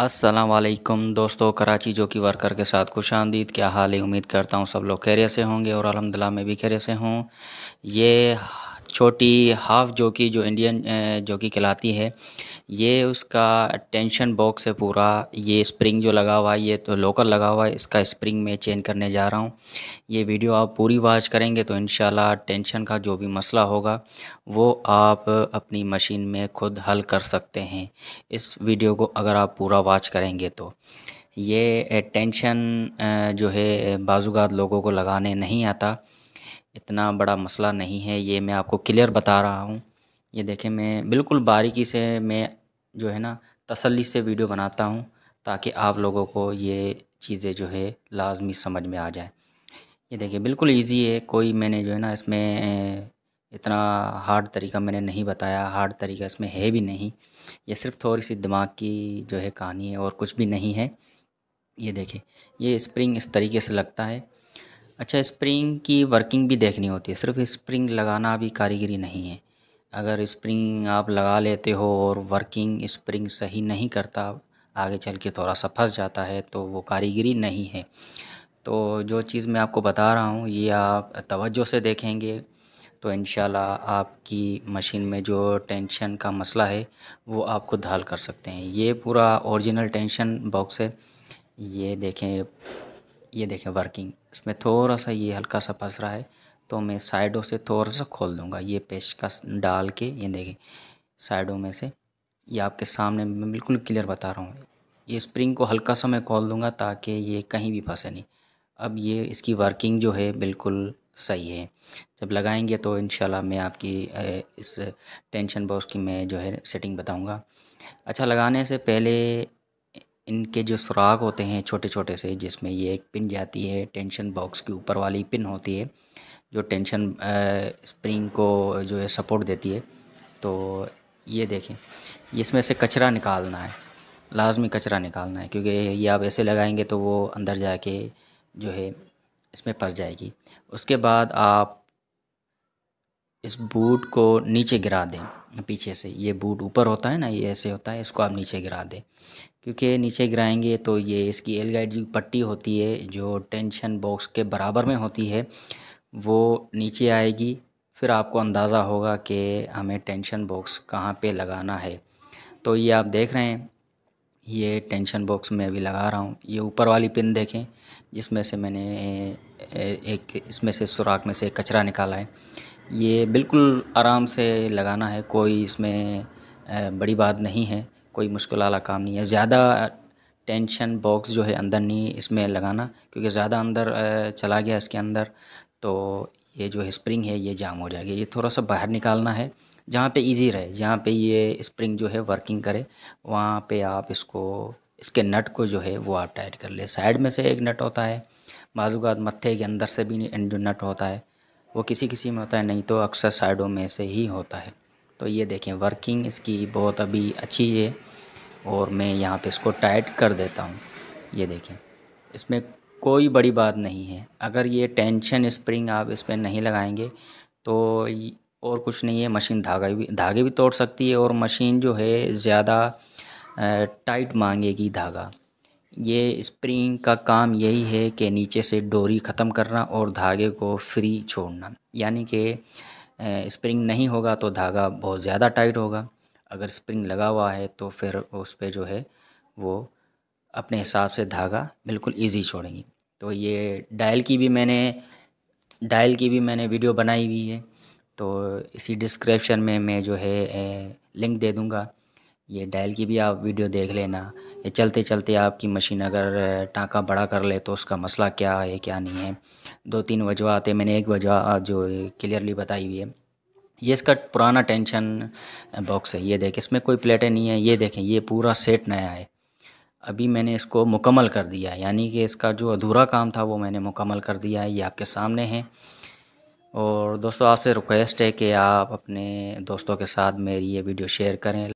असलकम दोस्तों कराची जो कि वर्कर के साथ खुश आमदीद क्या हाल ही उम्मीद करता हूँ सब लोग खैरियत से होंगे और अलहमदिल्ला मैं भी खैरियत से हूँ ये छोटी हाफ़ जो कि जो इंडियन जो कि कहलाती है ये उसका टेंशन बॉक्स है पूरा ये स्प्रिंग जो लगा हुआ है ये तो लोकल लगा हुआ है इसका स्प्रिंग मैं चेंज करने जा रहा हूँ ये वीडियो आप पूरी वॉच करेंगे तो इन टेंशन का जो भी मसला होगा वो आप अपनी मशीन में खुद हल कर सकते हैं इस वीडियो को अगर आप पूरा वॉच करेंगे तो ये टेंशन जो है बाजूगात लोगों को लगाने नहीं आता इतना बड़ा मसला नहीं है ये मैं आपको क्लियर बता रहा हूँ ये देखें मैं बिल्कुल बारीकी से मैं जो है ना तसल्ली से वीडियो बनाता हूँ ताकि आप लोगों को ये चीज़ें जो है लाजमी समझ में आ जाए ये देखिए बिल्कुल इजी है कोई मैंने जो है ना इसमें इतना हार्ड तरीका मैंने नहीं बताया हार्ड तरीका इसमें है भी नहीं ये सिर्फ थोड़ी सी दिमाग की जो है कहानी है और कुछ भी नहीं है ये देखिए ये स्प्रिंग इस तरीके से लगता है अच्छा स्प्रिंग की वर्किंग भी देखनी होती है सिर्फ स्प्रिंग लगाना भी कारीगरी नहीं है अगर स्प्रिंग आप लगा लेते हो और वर्किंग स्प्रिंग सही नहीं करता आगे चल के थोड़ा सा फंस जाता है तो वो कारीगरी नहीं है तो जो चीज़ मैं आपको बता रहा हूँ ये आप तवज्जो से देखेंगे तो इन आपकी मशीन में जो टेंशन का मसला है वो आप खुद हल कर सकते हैं ये पूरा ओरिजिनल टेंशन बॉक्स है ये देखें ये देखें वर्किंग इसमें थोड़ा सा ये हल्का सा फंस रहा है तो मैं साइडों से थोड़ा सा खोल दूँगा ये पेशकश डाल के ये देखें साइडों में से ये आपके सामने मैं बिल्कुल क्लियर बता रहा हूँ ये स्प्रिंग को हल्का सा मैं खोल दूँगा ताकि ये कहीं भी फंसे नहीं अब ये इसकी वर्किंग जो है बिल्कुल सही है जब लगाएंगे तो इन मैं आपकी इस टेंशन बॉक्स की मैं जो है सेटिंग बताऊँगा अच्छा लगाने से पहले इनके जो सुराख होते हैं छोटे छोटे से जिसमें ये एक पिन जाती है टेंशन बॉक्स के ऊपर वाली पिन होती है जो टेंशन स्प्रिंग को जो है सपोर्ट देती है तो ये देखें इसमें से कचरा निकालना है लाजमी कचरा निकालना है क्योंकि ये आप ऐसे लगाएंगे तो वो अंदर जाके जो है इसमें फंस जाएगी उसके बाद आप इस बूट को नीचे गिरा दें पीछे से ये बूट ऊपर होता है ना ये ऐसे होता है इसको आप नीचे गिरा दें क्योंकि नीचे गिराएंगे तो ये इसकी एल गाइड पट्टी होती है जो टेंशन बॉक्स के बराबर में होती है वो नीचे आएगी फिर आपको अंदाज़ा होगा कि हमें टेंशन बॉक्स कहाँ पे लगाना है तो ये आप देख रहे हैं ये टेंशन बॉक्स मैं अभी लगा रहा हूँ ये ऊपर वाली पिन देखें जिसमें से मैंने एक इसमें से सुराख में से कचरा निकाला है ये बिल्कुल आराम से लगाना है कोई इसमें बड़ी बात नहीं है कोई मुश्किल वाला काम नहीं है ज़्यादा टेंशन बॉक्स जो है अंदर नहीं इसमें लगाना क्योंकि ज़्यादा अंदर चला गया इसके अंदर तो ये जो है स्प्रिंग है ये जाम हो जाएगी ये थोड़ा सा बाहर निकालना है जहाँ पे इजी रहे जहाँ पे ये स्प्रिंग जो है वर्किंग करे वहाँ पे आप इसको इसके नट को जो है वो आप टाइट कर ले साइड में से एक नट होता है का मत्थे के अंदर से भी जो नट होता है वो किसी किसी में होता है नहीं तो अक्सर साइडों में से ही होता है तो ये देखें वर्किंग इसकी बहुत अभी अच्छी है और मैं यहाँ पर इसको टाइट कर देता हूँ ये देखें इसमें कोई बड़ी बात नहीं है अगर ये टेंशन स्प्रिंग आप इस पर नहीं लगाएंगे तो और कुछ नहीं है मशीन धागा भी धागे भी तोड़ सकती है और मशीन जो है ज़्यादा टाइट मांगेगी धागा ये स्प्रिंग का काम यही है कि नीचे से डोरी ख़त्म करना और धागे को फ्री छोड़ना यानी कि स्प्रिंग नहीं होगा तो धागा बहुत ज़्यादा टाइट होगा अगर स्प्रिंग लगा हुआ है तो फिर उस पर जो है वो अपने हिसाब से धागा बिल्कुल ईजी छोड़ेंगी तो ये डायल की भी मैंने डायल की भी मैंने वीडियो बनाई हुई है तो इसी डिस्क्रिप्शन में मैं जो है ए, लिंक दे दूँगा ये डायल की भी आप वीडियो देख लेना ये चलते चलते आपकी मशीन अगर टाँका बड़ा कर ले तो उसका मसला क्या है क्या नहीं है दो तीन वजह आते मैंने एक वजह जो क्लियरली बताई हुई है ये इसका पुराना टेंशन बॉक्स है ये देखें इसमें कोई प्लेटें नहीं है ये देखें ये पूरा सेट नया है अभी मैंने इसको मुकम्मल कर दिया है यानी कि इसका जो अधूरा काम था वो मैंने मुकम्मल कर दिया है ये आपके सामने है और दोस्तों आपसे रिक्वेस्ट है कि आप अपने दोस्तों के साथ मेरी ये वीडियो शेयर करें